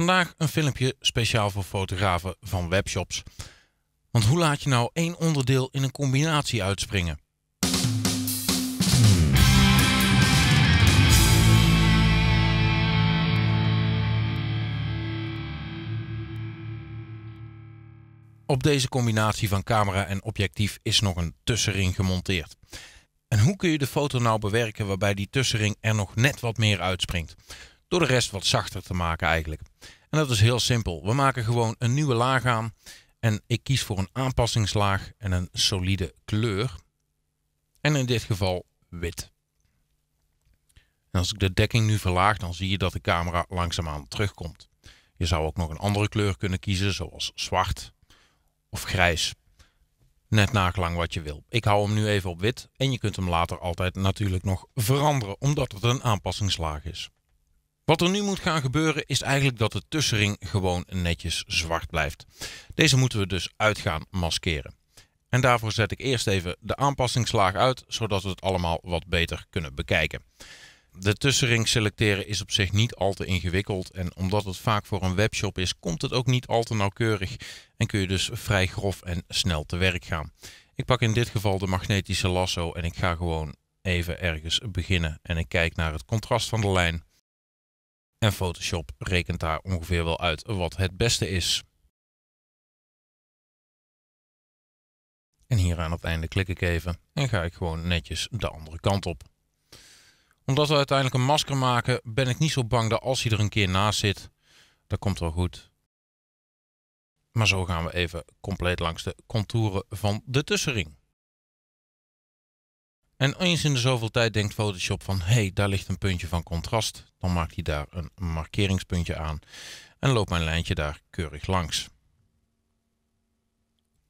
Vandaag een filmpje speciaal voor fotografen van webshops. Want hoe laat je nou één onderdeel in een combinatie uitspringen? Op deze combinatie van camera en objectief is nog een tussenring gemonteerd. En hoe kun je de foto nou bewerken waarbij die tussenring er nog net wat meer uitspringt? door de rest wat zachter te maken eigenlijk. En dat is heel simpel. We maken gewoon een nieuwe laag aan en ik kies voor een aanpassingslaag en een solide kleur. En in dit geval wit. En als ik de dekking nu verlaag, dan zie je dat de camera langzaamaan terugkomt. Je zou ook nog een andere kleur kunnen kiezen, zoals zwart of grijs. Net nagelang wat je wil. Ik hou hem nu even op wit en je kunt hem later altijd natuurlijk nog veranderen, omdat het een aanpassingslaag is. Wat er nu moet gaan gebeuren is eigenlijk dat de tussenring gewoon netjes zwart blijft. Deze moeten we dus uit gaan maskeren. En daarvoor zet ik eerst even de aanpassingslaag uit, zodat we het allemaal wat beter kunnen bekijken. De tussenring selecteren is op zich niet al te ingewikkeld en omdat het vaak voor een webshop is, komt het ook niet al te nauwkeurig en kun je dus vrij grof en snel te werk gaan. Ik pak in dit geval de magnetische lasso en ik ga gewoon even ergens beginnen en ik kijk naar het contrast van de lijn. En Photoshop rekent daar ongeveer wel uit wat het beste is. En hier aan het einde klik ik even en ga ik gewoon netjes de andere kant op. Omdat we uiteindelijk een masker maken ben ik niet zo bang dat als hij er een keer naast zit, dat komt wel goed. Maar zo gaan we even compleet langs de contouren van de tussenring. En eens in de zoveel tijd denkt Photoshop van hé, hey, daar ligt een puntje van contrast. Dan maakt hij daar een markeringspuntje aan en loopt mijn lijntje daar keurig langs.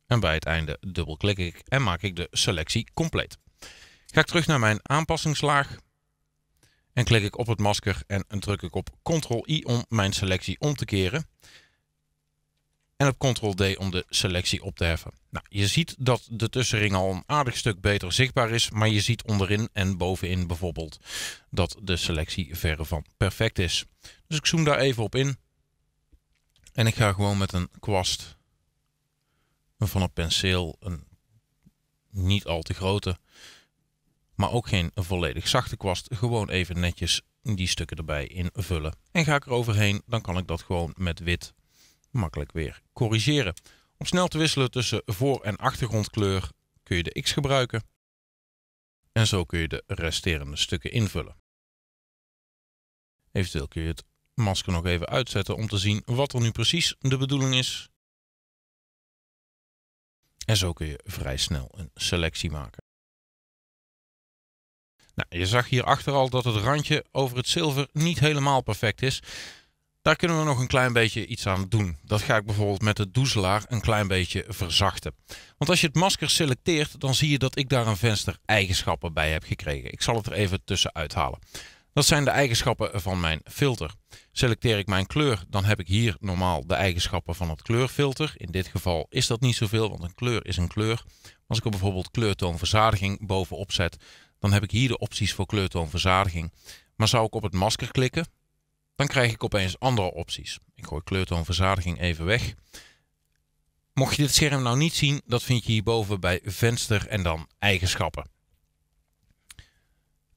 En bij het einde dubbelklik ik en maak ik de selectie compleet. Ga ik terug naar mijn aanpassingslaag en klik ik op het masker en druk ik op Ctrl-I om mijn selectie om te keren en op Ctrl-D om de selectie op te heffen. Nou, je ziet dat de tussenring al een aardig stuk beter zichtbaar is, maar je ziet onderin en bovenin bijvoorbeeld dat de selectie verre van perfect is. Dus ik zoom daar even op in en ik ga gewoon met een kwast van een penseel, een niet al te grote, maar ook geen volledig zachte kwast, gewoon even netjes die stukken erbij invullen. En ga ik er overheen, dan kan ik dat gewoon met wit makkelijk weer corrigeren. Om snel te wisselen tussen voor- en achtergrondkleur kun je de X gebruiken. En zo kun je de resterende stukken invullen. Eventueel kun je het masker nog even uitzetten om te zien wat er nu precies de bedoeling is. En zo kun je vrij snel een selectie maken. Nou, je zag hierachter al dat het randje over het zilver niet helemaal perfect is. Daar kunnen we nog een klein beetje iets aan doen. Dat ga ik bijvoorbeeld met de doezelaar een klein beetje verzachten. Want als je het masker selecteert, dan zie je dat ik daar een venster eigenschappen bij heb gekregen. Ik zal het er even tussen uithalen. Dat zijn de eigenschappen van mijn filter. Selecteer ik mijn kleur, dan heb ik hier normaal de eigenschappen van het kleurfilter. In dit geval is dat niet zoveel, want een kleur is een kleur. Als ik er bijvoorbeeld kleurtoonverzadiging bovenop zet, dan heb ik hier de opties voor kleurtoonverzadiging. Maar zou ik op het masker klikken, dan krijg ik opeens andere opties. Ik gooi kleurtoonverzadiging even weg. Mocht je dit scherm nou niet zien, dat vind je hierboven bij venster en dan eigenschappen.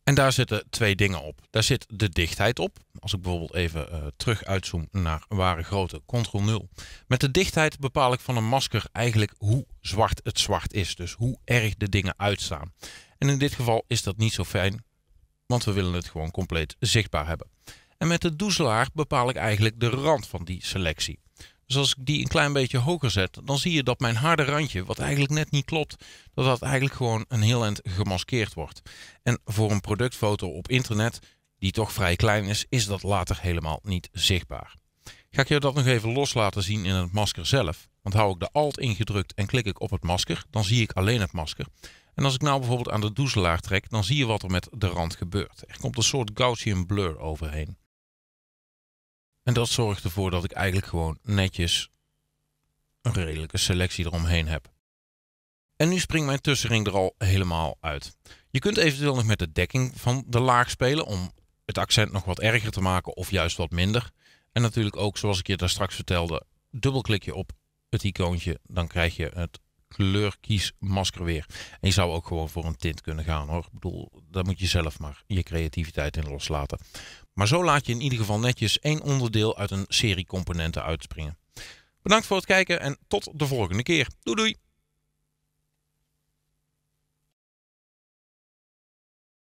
En daar zitten twee dingen op. Daar zit de dichtheid op. Als ik bijvoorbeeld even eh, terug uitzoom naar ware grootte, ctrl 0. Met de dichtheid bepaal ik van een masker eigenlijk hoe zwart het zwart is. Dus hoe erg de dingen uitstaan. En in dit geval is dat niet zo fijn, want we willen het gewoon compleet zichtbaar hebben. En met de doezelaar bepaal ik eigenlijk de rand van die selectie. Dus als ik die een klein beetje hoger zet, dan zie je dat mijn harde randje, wat eigenlijk net niet klopt, dat dat eigenlijk gewoon een heel eind gemaskeerd wordt. En voor een productfoto op internet, die toch vrij klein is, is dat later helemaal niet zichtbaar. Ga ik je dat nog even los laten zien in het masker zelf. Want hou ik de Alt ingedrukt en klik ik op het masker, dan zie ik alleen het masker. En als ik nou bijvoorbeeld aan de doezelaar trek, dan zie je wat er met de rand gebeurt. Er komt een soort Gaussian blur overheen. En dat zorgt ervoor dat ik eigenlijk gewoon netjes een redelijke selectie eromheen heb. En nu springt mijn tussenring er al helemaal uit. Je kunt eventueel nog met de dekking van de laag spelen om het accent nog wat erger te maken of juist wat minder. En natuurlijk ook, zoals ik je daar straks vertelde, dubbelklik je op het icoontje, dan krijg je het kleur kies masker weer. En je zou ook gewoon voor een tint kunnen gaan hoor. Ik bedoel, daar moet je zelf maar je creativiteit in loslaten. Maar zo laat je in ieder geval netjes één onderdeel uit een serie componenten uitspringen. Bedankt voor het kijken en tot de volgende keer. Doei doei!